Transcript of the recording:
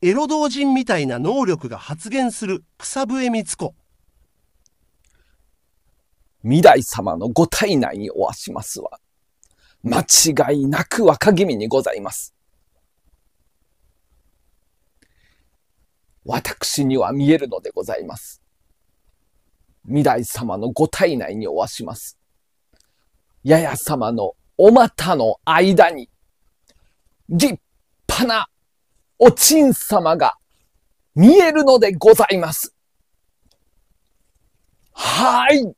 エロ同人みたいな能力が発現する草笛光子。未来様のご体内におわしますは、間違いなく若君にございます。私には見えるのでございます。未来様のご体内におわします。やや様のお股の間に、立派なおちん様が見えるのでございます。はい。